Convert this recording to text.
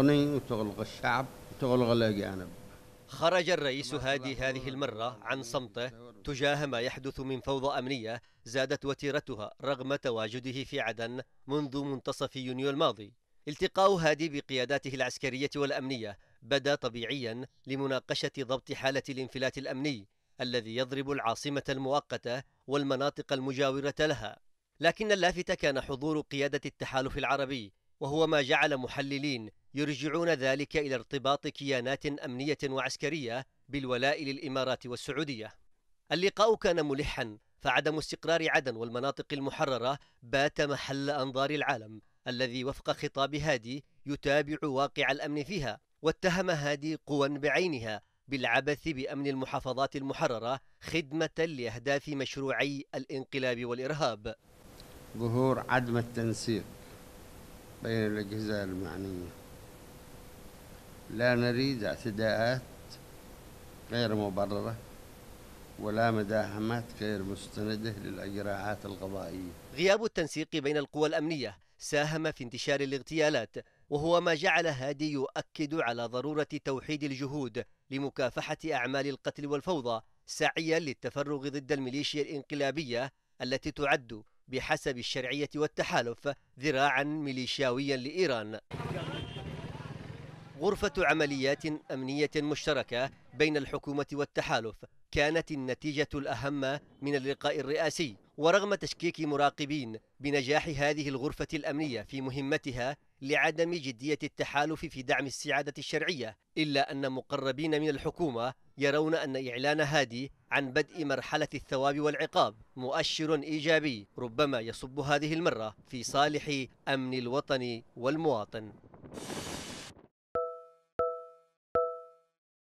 الغني وتغلق الشعب وتغلق الأجانب خرج الرئيس هادي هذه المرة عن صمته تجاه ما يحدث من فوضى أمنية زادت وتيرتها رغم تواجده في عدن منذ منتصف يونيو الماضي التقاء هادي بقياداته العسكرية والأمنية بدا طبيعيا لمناقشة ضبط حالة الانفلات الأمني الذي يضرب العاصمة المؤقتة والمناطق المجاورة لها لكن اللافت كان حضور قيادة التحالف العربي وهو ما جعل محللين يرجعون ذلك إلى ارتباط كيانات أمنية وعسكرية بالولاء للإمارات والسعودية اللقاء كان ملحا فعدم استقرار عدن والمناطق المحررة بات محل أنظار العالم الذي وفق خطاب هادي يتابع واقع الأمن فيها واتهم هادي قوى بعينها بالعبث بأمن المحافظات المحررة خدمة لأهداف مشروعي الانقلاب والإرهاب ظهور عدم التنسيق بين الأجهزة المعنية لا نريد اعتداءات غير مبررة ولا مداهمات غير مستندة للإجراءات القضائية غياب التنسيق بين القوى الأمنية ساهم في انتشار الاغتيالات وهو ما جعل هادي يؤكد على ضرورة توحيد الجهود لمكافحة أعمال القتل والفوضى سعيا للتفرغ ضد الميليشيا الانقلابية التي تعد بحسب الشرعية والتحالف ذراعا ميليشياويا لإيران غرفة عمليات أمنية مشتركة بين الحكومة والتحالف كانت النتيجة الأهم من اللقاء الرئاسي ورغم تشكيك مراقبين بنجاح هذه الغرفة الأمنية في مهمتها لعدم جدية التحالف في دعم السعادة الشرعية إلا أن مقربين من الحكومة يرون أن إعلان هادي عن بدء مرحلة الثواب والعقاب مؤشر إيجابي ربما يصب هذه المرة في صالح أمن الوطن والمواطن